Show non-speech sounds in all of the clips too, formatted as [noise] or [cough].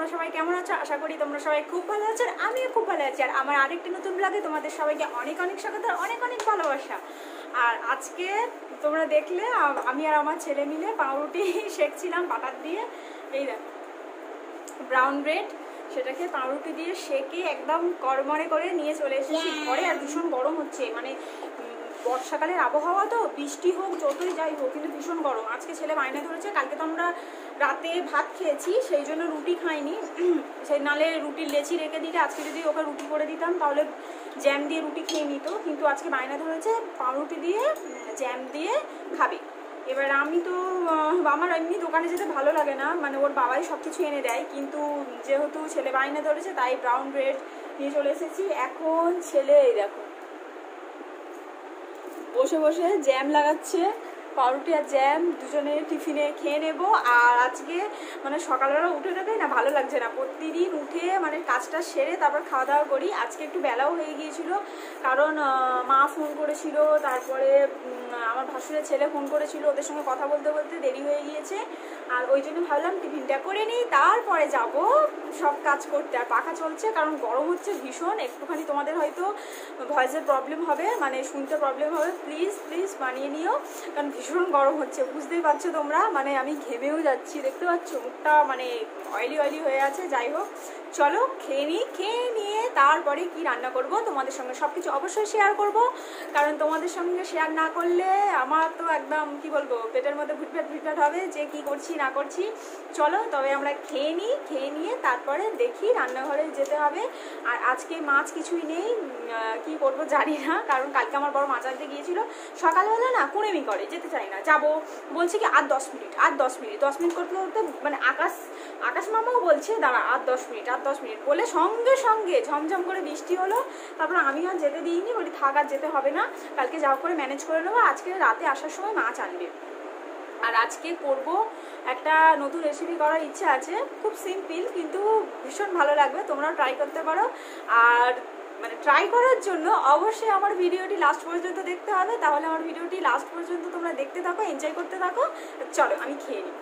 তোমরা সবাই কেমন আছো আশা করি তোমরা সবাই খুব ভালো আছো আর আমিও খুব ভালো আছি আর আমার আরেকটি নতুন ব্লগে তোমাদের সবাইকে অনেক অনেক স্বাগত আর অনেক অনেক ভালোবাসা আর আজকে তোমরা দেখলে আমি আর আমার ছেলে মিলে পাউরুটি [laughs] শেখছিলাম বাটার দিয়ে এই ব্রাউন ব্রেড সেটাকে পাউরুটি দিয়ে সেকে একদম করমরে করে নিয়ে চলে এসেছি ঘরে আর ভীষণ গরম হচ্ছে মানে বর্ষাকালের আবহাওয়া তো বৃষ্টি হোক যতই যাই হোক কিন্তু ভীষণ গরম আজকে ছেলে মাইনে ধরেছে কালকে তো আমরা রাতে ভাত খেয়েছি সেই জন্য রুটি খাইনি সেই নালে রুটির লেচি রেখে দিলে আজকে যদি ওকে রুটি করে দিতাম তাহলে জ্যাম দিয়ে রুটি খেয়ে নিত কিন্তু আজকে মাইনা ধরেছে পাউরুটি দিয়ে জ্যাম দিয়ে খাবে এবার আমি তো আমার এমনি দোকানে যেতে ভালো লাগে না মানে ওর বাবাই সব কিছু এনে দেয় কিন্তু যেহেতু ছেলে বাইনা ধরেছে তাই ব্রাউন ব্রেড নিয়ে চলে এসেছি এখন ছেলে দেখো বসে বসে জ্যাম লাগাচ্ছে পাউরুটি আর জ্যাম দুজনে টিফিনে খেয়ে নেব আর আজকে মানে সকালবেলা উঠে উঠে না ভালো লাগছে না প্রতিদিন উঠে মানে কাজটা সেরে তারপর খাওয়া দাওয়া করি আজকে একটু বেলাও হয়ে গিয়েছিল কারণ মা ফোন করেছিল তারপরে আমার ভাসুরের ছেলে ফোন করেছিল ওদের সঙ্গে কথা বলতে বলতে দেরি হয়ে গিয়েছে আর ওই জন্য ভাবলাম টিফিনটা করে নিই তারপরে যাব সব কাজ করতে আর পাখা চলছে কারণ গরম হচ্ছে ভীষণ একটুখানি তোমাদের হয়তো ভয়েসের প্রবলেম হবে মানে শুনতে প্রবলেম হবে প্লিজ প্লিজ বানিয়ে নিও কারণ ভীষণ গরম হচ্ছে বুঝতেই পারছো তোমরা মানে আমি ঘেমেও যাচ্ছি দেখতে পাচ্ছ মুখটা মানে অয়েলি অয়েলি হয়ে আছে যাই হোক চলো খেয়ে নিই খেয়ে নিয়ে তারপরে কি রান্না করব তোমাদের সঙ্গে সব কিছু অবশ্যই শেয়ার করব কারণ তোমাদের সঙ্গে শেয়ার না করলে আমার তো একদম কি বলবো পেটের মধ্যে ভুটভাট ভুটভাট হবে যে কি করছি না করছি চলো তবে আমরা খেয়ে নিই খেয়ে নিয়ে তারপরে দেখি রান্নাঘরে যেতে হবে আর আজকে মাছ কিছুই নেই কি করবো জানি না কারণ কালকে আমার বড় মাছ আনতে গিয়েছিল সকালবেলা না কুড়েমি করে যেতে চাই না যাবো বলছে কি আর দশ মিনিট আর দশ মিনিট দশ মিনিট করতে করতে মানে আকাশ আকাশ মামাও বলছে দাঁড়া আর দশ মিনিট আর দশ মিনিট বলে সঙ্গে সঙ্গে ঝমঝম করে বৃষ্টি হলো তারপর আমি আর যেতে দিইনি বলি থাক আর যেতে হবে না কালকে যা করে ম্যানেজ করে নেবো আজকে রাতে আসার সময় মাছ আনবে আর আজকে করব একটা নতুন রেসিপি করার ইচ্ছা আছে খুব সিম্পল কিন্তু ভীষণ ভালো লাগবে তোমরাও ট্রাই করতে পারো আর মানে ট্রাই করার জন্য অবশ্যই আমার ভিডিওটি লাস্ট পর্যন্ত দেখতে হবে তাহলে আমার ভিডিওটি লাস্ট পর্যন্ত তোমরা দেখতে থাকো এনজয় করতে থাকো চলো আমি খেয়ে নিই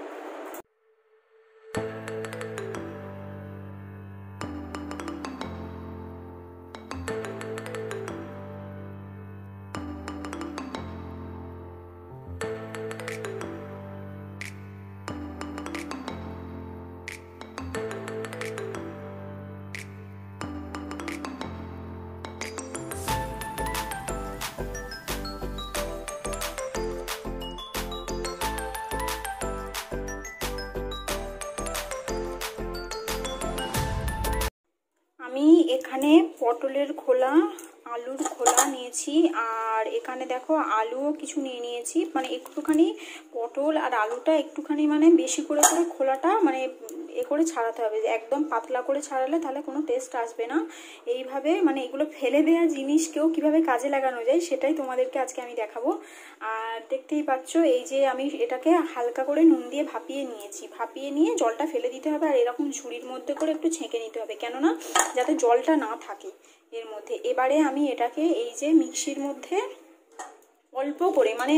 এখানে পটলের খোলা আলুর খোলা নিয়েছি আর এখানে দেখো আলুও কিছু নিয়ে নিয়েছি মানে একটুখানি পটল আর আলুটা একটুখানি মানে বেশি করে করে খোলাটা মানে এ করে ছাড়াতে হবে একদম পাতলা করে ছাড়ালে তাহলে কোনো টেস্ট আসবে না এইভাবে মানে এগুলো ফেলে দেওয়া জিনিসকেও কিভাবে কাজে লাগানো যায় সেটাই তোমাদেরকে আজকে আমি দেখাবো আর দেখতেই পাচ্ছ এই যে আমি এটাকে হালকা করে নুন দিয়ে ভাপিয়ে নিয়েছি ভাপিয়ে নিয়ে জলটা ফেলে দিতে হবে আর এরকম ঝুড়ির মধ্যে করে একটু ছেঁকে নিতে হবে কেননা যাতে জলটা না থাকে এর মধ্যে এবারে আমি এটাকে এই যে মিক্সির মধ্যে অল্প করে মানে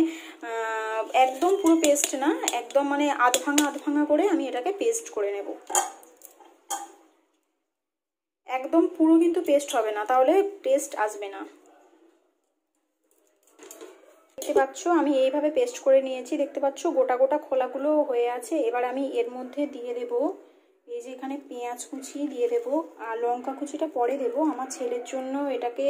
একদম পুরো পেস্ট না একদম মানে আধ ভাঙা আধ ভাঙা করে আমি এটাকে পেস্ট করে নেব একদম পুরো কিন্তু পেস্ট হবে না তাহলে টেস্ট আসবে না দেখতে পাচ্ছ আমি এইভাবে পেস্ট করে নিয়েছি দেখতে পাচ্ছ গোটা গোটা খোলাগুলো হয়ে আছে এবার আমি এর মধ্যে দিয়ে দেবো এই যে এখানে পেঁয়াজ কুচি দিয়ে দেবো আর লঙ্কা কুচিটা পরে দেবো আমার ছেলের জন্য এটাকে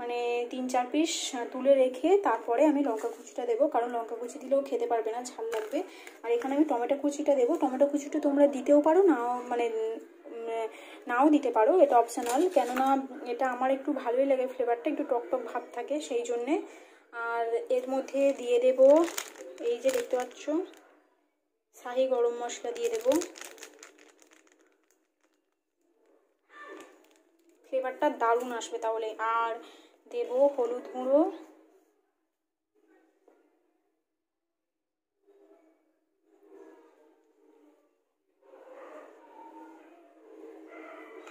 মানে তিন চার পিস তুলে রেখে তারপরে আমি লঙ্কা কুচিটা দেবো কারণ লঙ্কা কুচি দিলেও খেতে পারবে না ঝাল লাগবে আর এখানে আমি টমেটো কুচিটা দেবো টমেটো কুচিটা তোমরা দিতেও পারো না মানে নাও দিতে পারো এটা অপশনাল কেননা এটা আমার একটু ভালোই লাগে ফ্লেভারটা একটু টকটক ভাব থাকে সেই জন্যে আর এর মধ্যে দিয়ে দেব এই যে দেখতে পাচ্ছ শাহি গরম মশলা দিয়ে দেবো ফ্লেভারটা দারুণ আসবে তাহলে আর দেব হলুদ গুঁড়ো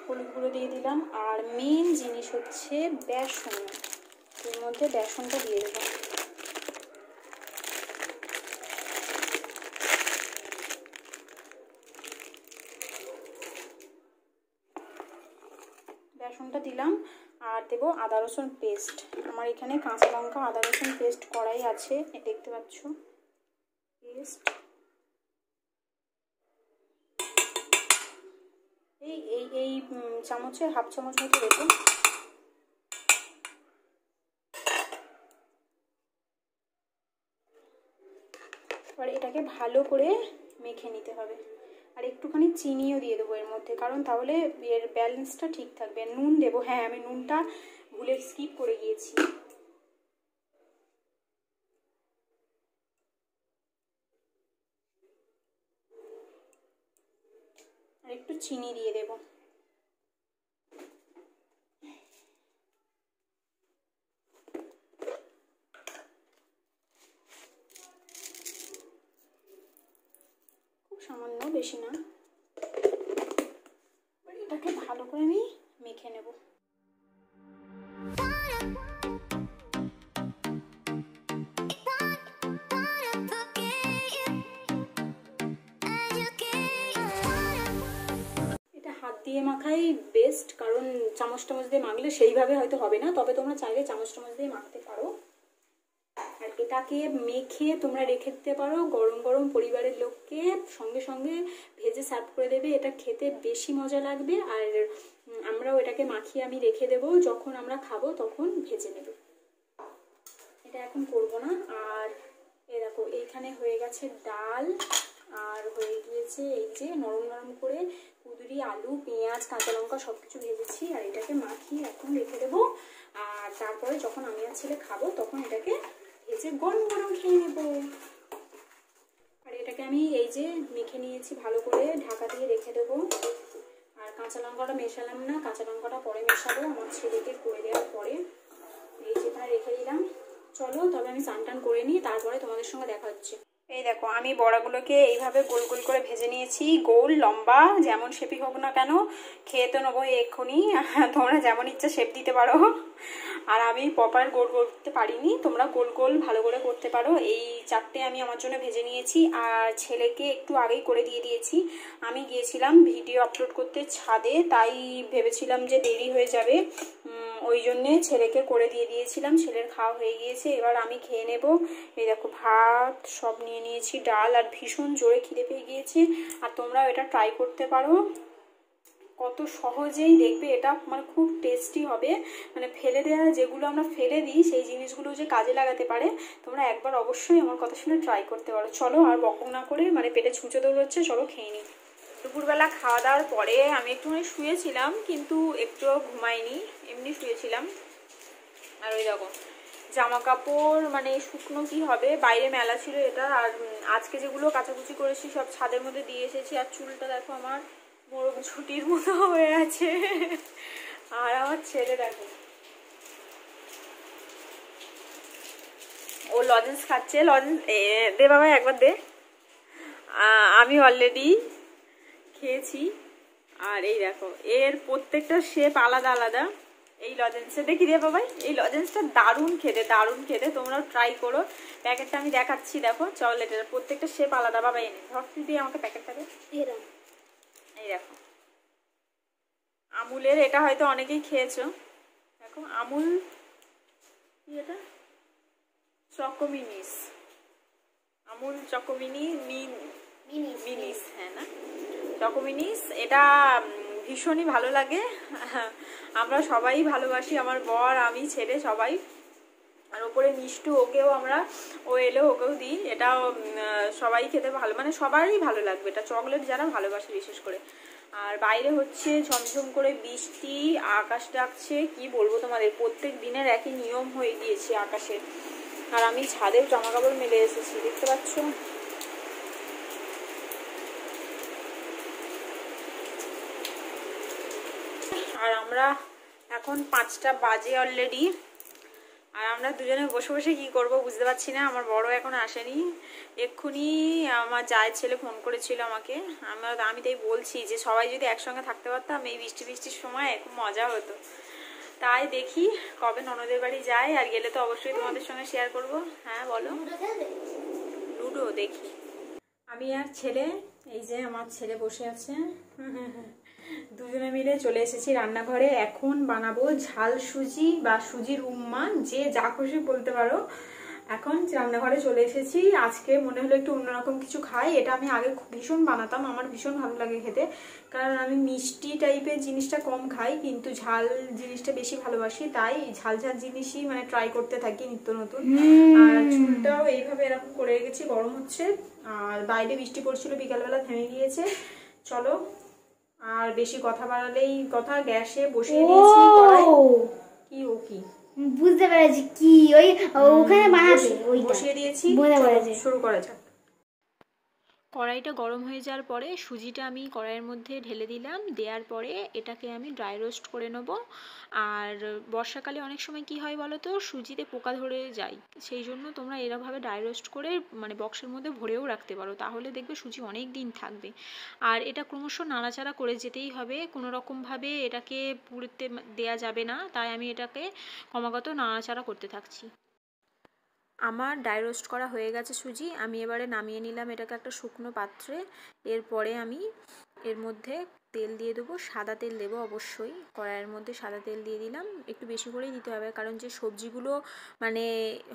হলুদ গুঁড়ো দিয়ে দিলাম আর মেন জিনিস হচ্ছে বেসন এর মধ্যে বেসনটা দিয়ে দিলাম দেব আদা রসুন পেস্ট আমার এখানে কাঁচা লঙ্কা আদা রসুন পেস্ট করাই আছে দেখতে পাচ্ছ পেস্ট এই এই এই চামচে হাফ চামচ মতো দেবো এবার এটাকে ভালো করে মেখে নিতে হবে আর একটুখানি চিনিও দিয়ে দেবো এর মধ্যে কারণ তাহলে এর ব্যালেন্সটা ঠিক থাকবে নুন দেবো হ্যাঁ আমি নুনটা ভুলে স্কিপ করে গিয়েছি আর একটু চিনি দিয়ে দেবো দিয়ে মাখাই বেস্ট কারণ চামচ টামচ দিয়ে মাখলে সেইভাবে হয়তো হবে না তবে তোমরা চাইলে চামচ টামচ দিয়ে মাখতে পারো আর এটাকে মেখে তোমরা রেখে দিতে পারো গরম গরম পরিবারের লোককে সঙ্গে সঙ্গে ভেজে সার্ভ করে দেবে এটা খেতে বেশি মজা লাগবে আর আমরাও এটাকে মাখিয়ে আমি রেখে দেব যখন আমরা খাবো তখন ভেজে নেব এটা এখন করব না আর এ দেখো এইখানে হয়ে গেছে ডাল আর হয়ে গিয়েছে এই যে নরম নরম করে কুদুরি আলু পেঁয়াজ কাঁচা লঙ্কা সব কিছু ভেজেছি আর এটাকে মাখিয়ে এখন রেখে দেবো আর তারপরে যখন আমি আর ছেলে খাবো তখন এটাকে ভেজে গরম গরম খেয়ে নেবো আর এটাকে আমি এই যে মেখে নিয়েছি ভালো করে ঢাকা দিয়ে রেখে দেবো আর কাঁচা লঙ্কাটা মেশালাম না কাঁচা লঙ্কাটা পরে মেশাবো আমার ছেলেকে করে দেওয়ার পরে এই যে রেখে দিলাম চলো তবে আমি স্নান টান করে নিই তারপরে তোমাদের সঙ্গে দেখা হচ্ছে এই দেখো আমি বড়াগুলোকে এইভাবে গোল গোল করে ভেজে নিয়েছি গোল লম্বা যেমন শেপই হোক না কেন খেয়ে তো নেবো এক্ষুনি [laughs] তোমরা যেমন ইচ্ছা শেপ দিতে পারো আর আমি পপার গোল করতে পারিনি তোমরা গোল গোল ভালো করে করতে পারো এই চারটে আমি আমার জন্য ভেজে নিয়েছি আর ছেলেকে একটু আগেই করে দিয়ে দিয়েছি আমি গিয়েছিলাম ভিডিও আপলোড করতে ছাদে তাই ভেবেছিলাম যে দেরি হয়ে যাবে ওই জন্যে ছেলেকে করে দিয়ে দিয়েছিলাম ছেলের খাওয়া হয়ে গিয়েছে এবার আমি খেয়ে নেব এই দেখো ভাত সব নিয়ে নিয়েছি ডাল আর ভীষণ জোরে খিদে পেয়ে গিয়েছে আর তোমরাও এটা ট্রাই করতে পারো কত সহজেই দেখবে এটা মানে খুব টেস্টি হবে মানে ফেলে দেওয়া যেগুলো আমরা ফেলে দিই সেই জিনিসগুলো যে কাজে লাগাতে পারে তোমরা একবার অবশ্যই আমার কথা শুনে ট্রাই করতে পারো চলো আর বক না করে মানে পেটে ছুঁচে দৌড়চ্ছে চলো খেয়ে নিই দুপুরবেলা খাওয়া দাওয়ার পরে আমি একটুখানি মানে শুয়েছিলাম কিন্তু একটুও ঘুমাইনি এমনি শুয়েছিলাম আর ওই দেখো জামা কাপড় মানে শুকনো কি হবে বাইরে মেলা ছিল এটা আর আজকে যেগুলো কাচাকুচি করেছি সব ছাদের মধ্যে দিয়ে এসেছি আর চুলটা দেখো আমার মোরগ ছুটির মতো হয়ে আছে আর আমার ছেলে দেখো ও লজেন্স খাচ্ছে লজেন্স দে বাবা একবার দে আমি অলরেডি খেয়েছি আর এই দেখো এর প্রত্যেকটা শেপ আলাদা আলাদা এই লজেন্সে দেখি দে বাবাই এই লজেন্সটা দারুণ খেতে দারুণ খেতে তোমরাও ট্রাই করো প্যাকেটটা আমি দেখাচ্ছি দেখো চকলেটের প্রত্যেকটা শেপ আলাদা বাবা এনে ধর তুই দিয়ে আমাকে প্যাকেটটা দেখ এই দেখো আমুলের এটা হয়তো অনেকেই খেয়েছো দেখো আমুল কি এটা চকোমিনিস আমুল চকোমিনি মিনিস হ্যাঁ না চকোমিনিস এটা ভীষণই ভালো লাগে [laughs] আমরা সবাই ভালোবাসি আমার বর আমি ছেলে সবাই আর ওপরে মিষ্টু ওকেও আমরা ও এলেও ওকেও দিই এটা সবাই খেতে ভালো মানে সবারই ভালো লাগবে এটা চকলেট যারা ভালোবাসে বিশেষ করে আর বাইরে হচ্ছে ঝমঝম করে বৃষ্টি আকাশ ডাকছে কি বলবো তোমাদের প্রত্যেক দিনের একই নিয়ম হয়ে গিয়েছে আকাশে আর আমি ছাদেও জামা কাপড় মেলে এসেছি দেখতে পাচ্ছ আর আমরা এখন পাঁচটা বাজে অলরেডি আর আমরা দুজনে বসে বসে কি করব বুঝতে পারছি না আমার বড় এখন আসেনি এক্ষুনি আমার যায় ছেলে ফোন করেছিল আমাকে আমরা আমি তাই বলছি যে সবাই যদি একসঙ্গে থাকতে পারতাম এই বৃষ্টি বৃষ্টির সময় খুব মজা হতো তাই দেখি কবে ননদের বাড়ি যাই আর গেলে তো অবশ্যই তোমাদের সঙ্গে শেয়ার করব হ্যাঁ বলো লুডো দেখি আমি আর ছেলে এই যে আমার ছেলে বসে আছে দুজনে মিলে চলে এসেছি রান্নাঘরে এখন বানাবো ঝাল সুজি বা সুজির উম্মা যে যা খুশি বলতে পারো এখন রান্নাঘরে চলে এসেছি আজকে মনে হলো একটু অন্যরকম কিছু খাই এটা আমি আগে ভীষণ বানাতাম আমার ভীষণ ভালো লাগে খেতে কারণ আমি মিষ্টি টাইপের জিনিসটা কম খাই কিন্তু ঝাল জিনিসটা বেশি ভালোবাসি তাই ঝাল ঝাল জিনিসই মানে ট্রাই করতে থাকি নিত্য নতুন আর চুলটাও এইভাবে এরকম করে রেখেছি গরম হচ্ছে আর বাইরে বৃষ্টি পড়ছিল বিকালবেলা থেমে গিয়েছে চলো আর বেশি কথা বাড়ালেই কথা গ্যাসে বসিয়ে দিয়েছি কি ও কি বুঝতে পেরেছি কি ওই ওখানে বানাতে বসিয়ে দিয়েছি শুরু করা যাক কড়াইটা গরম হয়ে যাওয়ার পরে সুজিটা আমি কড়াইয়ের মধ্যে ঢেলে দিলাম দেওয়ার পরে এটাকে আমি ড্রাই রোস্ট করে নেব আর বর্ষাকালে অনেক সময় কি হয় বলো তো সুজিতে পোকা ধরে যায় সেই জন্য তোমরা এরাভাবে ড্রাই রোস্ট করে মানে বক্সের মধ্যে ভরেও রাখতে পারো তাহলে দেখবে সুজি অনেক দিন থাকবে আর এটা ক্রমশ নাড়াচাড়া করে যেতেই হবে কোনো রকমভাবে এটাকে পুড়তে দেয়া যাবে না তাই আমি এটাকে ক্রমাগত নাড়াচাড়া করতে থাকছি আমার ডাই রোস্ট করা হয়ে গেছে সুজি আমি এবারে নামিয়ে নিলাম এটাকে একটা শুকনো পাত্রে এরপরে আমি এর মধ্যে তেল দিয়ে দেবো সাদা তেল দেবো অবশ্যই কড়াইয়ের মধ্যে সাদা তেল দিয়ে দিলাম একটু বেশি করেই দিতে হবে কারণ যে সবজিগুলো মানে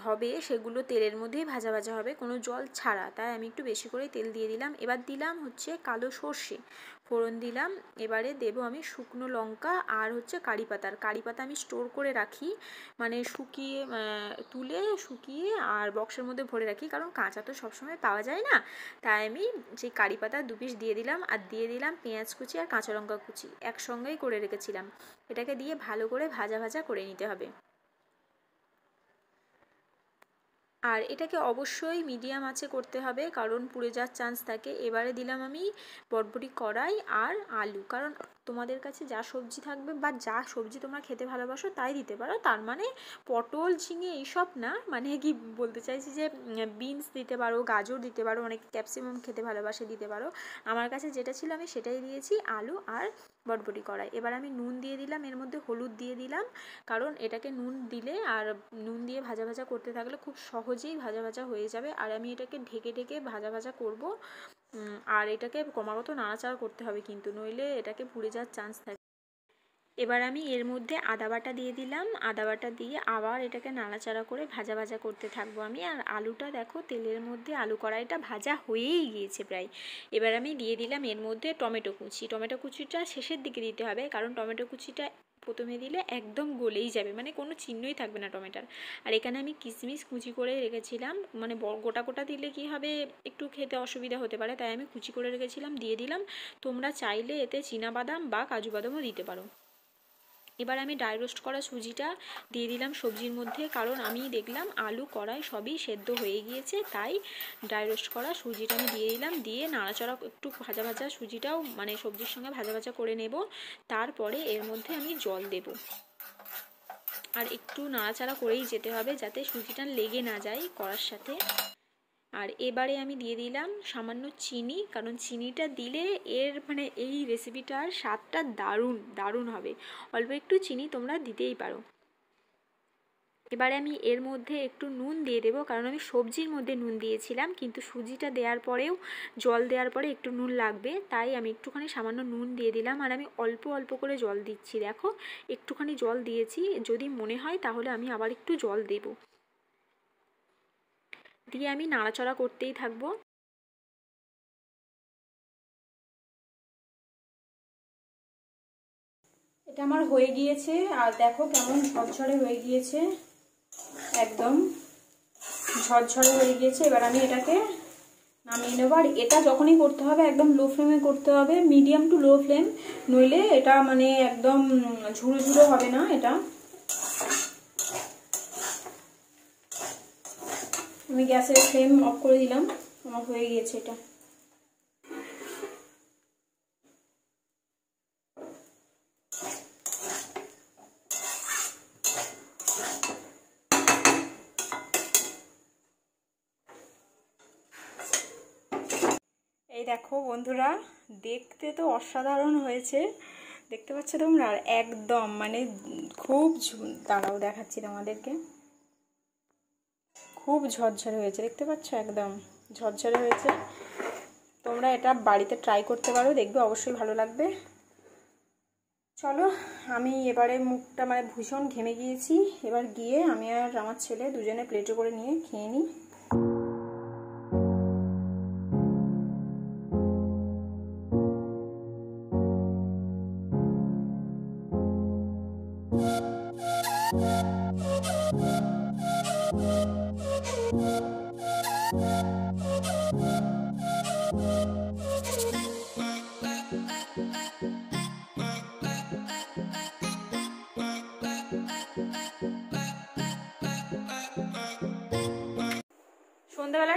হবে সেগুলো তেলের মধ্যেই ভাজা ভাজা হবে কোনো জল ছাড়া তাই আমি একটু বেশি করেই তেল দিয়ে দিলাম এবার দিলাম হচ্ছে কালো সর্ষে ফোড়ন দিলাম এবারে দেবো আমি শুকনো লঙ্কা আর হচ্ছে কারি পাতার কারি পাতা আমি স্টোর করে রাখি মানে শুকিয়ে তুলে শুকিয়ে আর বক্সের মধ্যে ভরে রাখি কারণ কাঁচা তো সবসময় পাওয়া যায় না তাই আমি সেই কারি পাতা দু পিস দিয়ে দিলাম আর দিয়ে দিলাম পেঁয়াজ কুচি আর কাঁচা লঙ্কা কুচি একসঙ্গেই করে রেখেছিলাম এটাকে দিয়ে ভালো করে ভাজা ভাজা করে নিতে হবে আর এটাকে অবশ্যই মিডিয়াম আছে করতে হবে কারণ পুড়ে যাওয়ার চান্স থাকে এবারে দিলাম আমি বটবটি কড়াই আর আলু কারণ তোমাদের কাছে যা সবজি থাকবে বা যা সবজি তোমরা খেতে ভালোবাসো তাই দিতে পারো তার মানে পটল ঝিঙে এইসব না মানে কি বলতে চাইছি যে বিনস দিতে পারো গাজর দিতে পারো অনেক ক্যাপসিমাম খেতে ভালোবাসে দিতে পারো আমার কাছে যেটা ছিল আমি সেটাই দিয়েছি আলু আর বটবটি কড়াই এবার আমি নুন দিয়ে দিলাম এর মধ্যে হলুদ দিয়ে দিলাম কারণ এটাকে নুন দিলে আর নুন দিয়ে ভাজা ভাজা করতে থাকলে খুব সহজেই ভাজা ভাজা হয়ে যাবে আর আমি এটাকে ঢেকে ঢেকে ভাজা ভাজা করব আর এটাকে ক্রমাগত নাড়াচাড়া করতে হবে কিন্তু নইলে এটাকে পুড়ে যাওয়ার চান্স থাকে এবার আমি এর মধ্যে আদা বাটা দিয়ে দিলাম আদা বাটা দিয়ে আবার এটাকে নাড়াচাড়া করে ভাজা ভাজা করতে থাকবো আমি আর আলুটা দেখো তেলের মধ্যে আলু কড়াইটা ভাজা হয়েই গিয়েছে প্রায় এবার আমি দিয়ে দিলাম এর মধ্যে টমেটো কুচি টমেটো কুচিটা শেষের দিকে দিতে হবে কারণ টমেটো কুচিটা প্রথমে দিলে একদম গলেই যাবে মানে কোনো চিহ্নই থাকবে না টমেটার আর এখানে আমি কিশমিশ কুচি করে রেখেছিলাম মানে গোটা গোটা দিলে কি হবে একটু খেতে অসুবিধা হতে পারে তাই আমি কুচি করে রেখেছিলাম দিয়ে দিলাম তোমরা চাইলে এতে বাদাম বা কাজু বাদামও দিতে পারো এবার আমি ড্রাই রোস্ট করা সুজিটা দিয়ে দিলাম সবজির মধ্যে কারণ আমি দেখলাম আলু কড়াই সবই সেদ্ধ হয়ে গিয়েছে তাই ড্রাই রোস্ট করা সুজিটা আমি দিয়ে দিলাম দিয়ে নাড়াচাড়া একটু ভাজা ভাজা সুজিটাও মানে সবজির সঙ্গে ভাজা ভাজা করে নেব তারপরে এর মধ্যে আমি জল দেব আর একটু নাড়াচাড়া করেই যেতে হবে যাতে সুজিটা লেগে না যায় করার সাথে আর এবারে আমি দিয়ে দিলাম সামান্য চিনি কারণ চিনিটা দিলে এর মানে এই রেসিপিটার স্বাদটা দারুণ দারুণ হবে অল্প একটু চিনি তোমরা দিতেই পারো এবারে আমি এর মধ্যে একটু নুন দিয়ে দেবো কারণ আমি সবজির মধ্যে নুন দিয়েছিলাম কিন্তু সুজিটা দেওয়ার পরেও জল দেওয়ার পরে একটু নুন লাগবে তাই আমি একটুখানি সামান্য নুন দিয়ে দিলাম আর আমি অল্প অল্প করে জল দিচ্ছি দেখো একটুখানি জল দিয়েছি যদি মনে হয় তাহলে আমি আবার একটু জল দেবো দিয়ে আমি নাড়াচড়া করতেই থাকবো এটা আমার হয়ে গিয়েছে আর দেখো কেমন ঝরঝরে হয়ে গিয়েছে একদম ঝরঝরে হয়ে গিয়েছে এবার আমি এটাকে নামিয়ে নেবো আর এটা যখনই করতে হবে একদম লো ফ্লেমে করতে হবে মিডিয়াম টু লো ফ্লেম নইলে এটা মানে একদম ঝুড়ো ঝুড়ো হবে না এটা আমি গ্যাসের ফ্লেম অফ করে দিলাম আমার হয়ে গিয়েছে এটা এই দেখো বন্ধুরা দেখতে তো অসাধারণ হয়েছে দেখতে পাচ্ছ তোমরা একদম মানে খুব দাঁড়াও দেখাচ্ছি তোমাদেরকে খুব ঝরঝরে হয়েছে দেখতে পাচ্ছ একদম ঝরঝরে হয়েছে তোমরা এটা বাড়িতে ট্রাই করতে পারো দেখবে অবশ্যই ভালো লাগবে চলো আমি এবারে মুখটা মানে ভীষণ ঘেমে গিয়েছি এবার গিয়ে আমি আর আমার ছেলে দুজনে প্লেটে করে নিয়ে খেয়ে নিই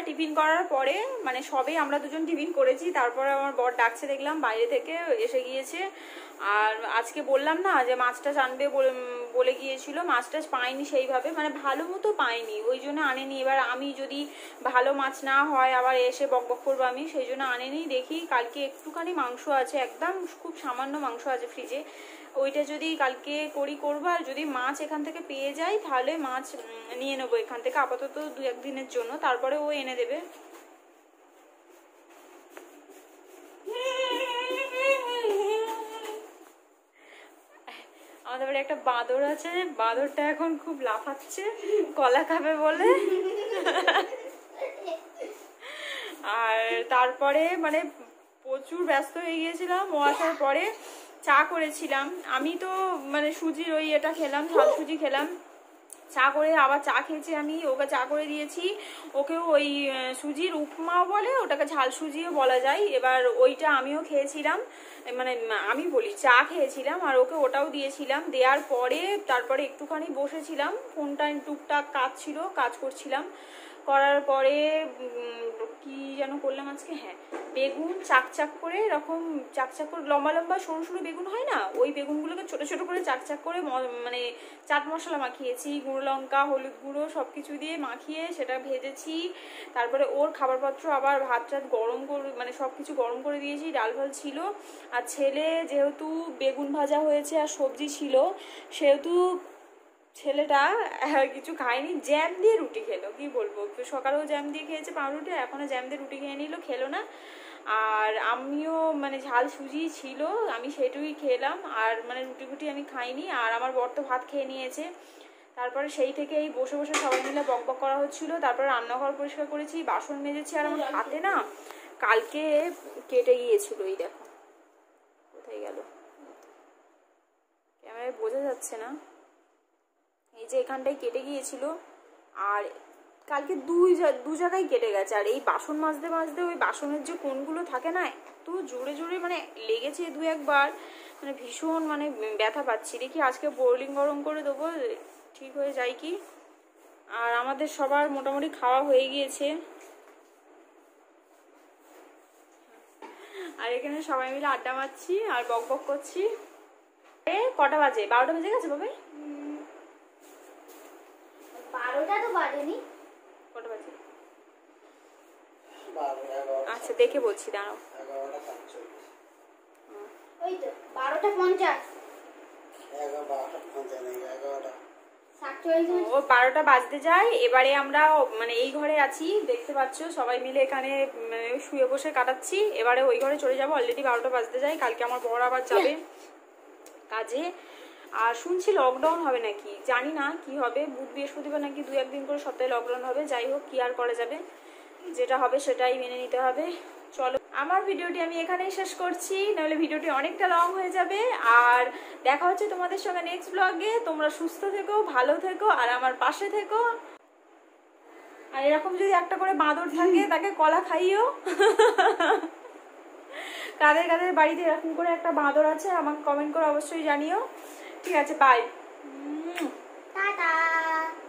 টিফিন করার পরে মানে সবে আমরা দুজন টিফিন করেছি তারপরে আমার বর ডাকছে দেখলাম বাইরে থেকে এসে গিয়েছে আর আজকে বললাম না যে মাছ টাছ আনবে বলে গিয়েছিল মাছ টাছ পাইনি সেইভাবে মানে ভালো মতো পাইনি ওই জন্য আনেনি এবার আমি যদি ভালো মাছ না হয় আবার এসে বক বক করবো আমি সেই জন্য আনেনি দেখি কালকে একটুখানি মাংস আছে একদম খুব সামান্য মাংস আছে ফ্রিজে ওইটা যদি কালকে করি করবো আর যদি মাছ এখান থেকে পেয়ে যাই তাহলে মাছ নিয়ে নেবো এখান থেকে আপাতত দু একদিনের জন্য তারপরে ও এনে দেবে আমাদের বাড়ি একটা বাঁদর আছে বাঁদরটা এখন খুব লাফাচ্ছে কলা খাবে বলে আর তারপরে মানে প্রচুর ব্যস্ত হয়ে গিয়েছিলাম ও আসার পরে চা করেছিলাম আমি তো মানে সুজির ওই এটা খেলাম ঝাল সুজি খেলাম চা করে আবার চা খেয়েছি আমি ওকে চা করে দিয়েছি ওকেও ওই সুজির উপমাও বলে ওটাকে ঝাল সুজিও বলা যায় এবার ওইটা আমিও খেয়েছিলাম মানে আমি বলি চা খেয়েছিলাম আর ওকে ওটাও দিয়েছিলাম দেওয়ার পরে তারপরে একটুখানি বসেছিলাম ফোনটা টুকটাক কাজ ছিল কাজ করছিলাম করার পরে কি যেন করলাম আজকে হ্যাঁ বেগুন চাকচাক করে এরকম চাকচাক করে লম্বা লম্বা সরু সরু বেগুন হয় না ওই বেগুনগুলোকে ছোট ছোট করে চাকচাক করে মানে চাট মশলা মাখিয়েছি গুঁড়ো লঙ্কা হলুদ গুঁড়ো সব কিছু দিয়ে মাখিয়ে সেটা ভেজেছি তারপরে ওর খাবারপত্র আবার ভাত টাত গরম করে মানে সব কিছু গরম করে দিয়েছি ডাল ভাল ছিল আর ছেলে যেহেতু বেগুন ভাজা হয়েছে আর সবজি ছিল সেহেতু ছেলেটা কিছু খায়নি জ্যাম দিয়ে রুটি খেলো কি বলবো সকালেও জ্যাম দিয়ে খেয়েছে পাউরুটি এখনও জ্যাম দিয়ে রুটি খেয়ে নিল খেলো না আর আমিও মানে ঝাল সুজি ছিল আমি সেটুই খেলাম আর মানে রুটি ফুটি আমি খাইনি আর আমার বর তো ভাত খেয়ে নিয়েছে তারপরে সেই থেকে এই বসে বসে সবাই মিলে বক বক করা হচ্ছিল তারপরে রান্নাঘর পরিষ্কার করেছি বাসন মেজেছি আর আমার হাতে না কালকে কেটে গিয়েছিল এই দেখো কোথায় গেল ক্যামেরায় বোঝা যাচ্ছে না এই যে এখানটায় কেটে গিয়েছিল আর কালকে দুই দু জায়গায় কেটে গেছে আর এই বাসন মাজতে মাজতে ওই বাসনের যে কোনগুলো থাকে না এত জোরে জোরে মানে লেগেছে দু একবার মানে ভীষণ মানে ব্যথা পাচ্ছি দেখি আজকে বোর্ডিং গরম করে দেবো ঠিক হয়ে যায় কি আর আমাদের সবার মোটামুটি খাওয়া হয়ে গিয়েছে আর এখানে সবাই মিলে আড্ডা মারছি আর বক বক করছি কটা বাজে বারোটা বেজে গেছে বাবা বারোটা তো বাজেনি কটা বাজে আচ্ছা দেখে বলছি দাঁড়াও ওই তো বারোটা পঞ্চাশ ও বারোটা বাজতে যায় এবারে আমরা মানে এই ঘরে আছি দেখতে পাচ্ছ সবাই মিলে এখানে মানে শুয়ে বসে কাটাচ্ছি এবারে ওই ঘরে চলে যাবো অলরেডি বারোটা বাজতে যায় কালকে আমার বড় আবার যাবে কাজে আর শুনছি লকডাউন হবে নাকি জানি না কি হবে বুধ বৃহস্পতিবার নাকি দু একদিন করে সপ্তাহে লকডাউন হবে যাই হোক কি আর করা যাবে যেটা হবে সেটাই মেনে নিতে হবে চলো আমার ভিডিওটি আমি এখানেই শেষ করছি নাহলে ভিডিওটি অনেকটা লং হয়ে যাবে আর দেখা হচ্ছে তোমাদের সঙ্গে নেক্সট ব্লগে তোমরা সুস্থ থেকো ভালো থেকো আর আমার পাশে থেকো আর এরকম যদি একটা করে বাঁদর থাকে তাকে কলা খাইও কাদের কাদের বাড়িতে এরকম করে একটা বাঁদর আছে আমাকে কমেন্ট করে অবশ্যই জানিও 再见，拜拜。嗯，哒哒。